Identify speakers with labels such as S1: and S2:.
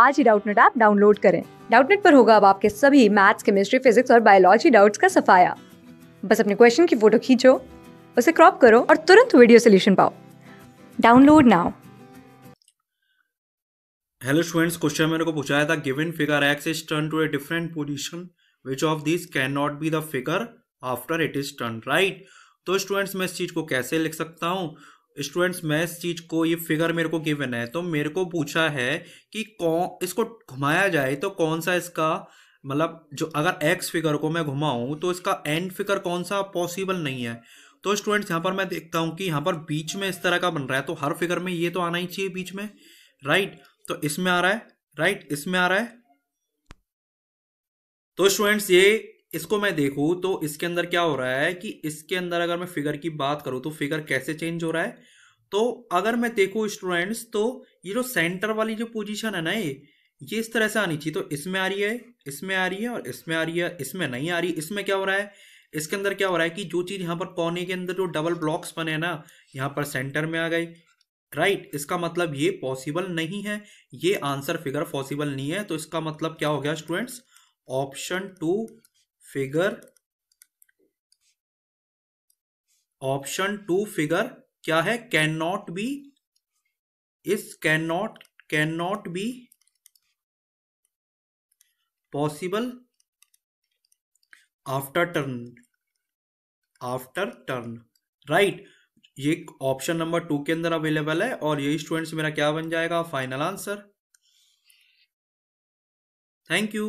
S1: आज ही Doubtnut app download करें डाउटनेट पर होगा अब आपके सभी मैथ्स केमिस्ट्री फिजिक्स और बायोलॉजी डाउट्स का सफाया बस अपने क्वेश्चन की फोटो खींचो उसे क्रॉप करो और तुरंत वीडियो सोल्यूशन पाओ download now
S2: hello students question मेरे को पूछा था given figure X is turn to a different position which of this can not be the figure after it is turn right तो स्टूडेंट्स मैं इस चीज को कैसे लिख सकता हूं स्टूडेंट्स इस चीज को ये फिगर मेरे को गिवन है तो मेरे को पूछा है कि कौन इसको घुमाया जाए तो कौन सा इसका मतलब जो अगर एक्स फिगर को मैं घुमाऊं तो इसका एंड फिगर कौन सा पॉसिबल नहीं है तो स्टूडेंट्स यहाँ पर मैं देखता हूँ कि यहाँ पर बीच में इस तरह का बन रहा है तो हर फिगर में ये तो आना ही चाहिए बीच में राइट तो इसमें आ रहा है राइट इसमें आ रहा है तो स्टूडेंट्स ये इसको मैं देखूँ तो इसके अंदर क्या हो रहा है कि इसके अंदर अगर मैं फिगर की बात करूँ तो फिगर कैसे चेंज हो रहा है तो अगर मैं देखूँ स्टूडेंट्स तो ये जो सेंटर वाली जो पोजीशन है ना ये ये इस तरह से आनी चाहिए तो इसमें आ रही है इसमें आ रही है और इसमें आ रही है इसमें नहीं आ रही इसमें क्या हो रहा है इसके अंदर क्या हो रहा है कि जो चीज़ यहाँ पर कोने के अंदर जो डबल ब्लॉक्स बने हैं ना यहाँ पर सेंटर में आ गए राइट right, इसका मतलब ये पॉसिबल नहीं है ये आंसर फिगर पॉसिबल नहीं है तो इसका मतलब क्या हो गया students option two figure option two figure क्या है can not be is can not can not be possible after turn after turn right ये ऑप्शन नंबर टू के अंदर अवेलेबल है और ये स्टूडेंट्स मेरा क्या बन जाएगा फाइनल आंसर थैंक यू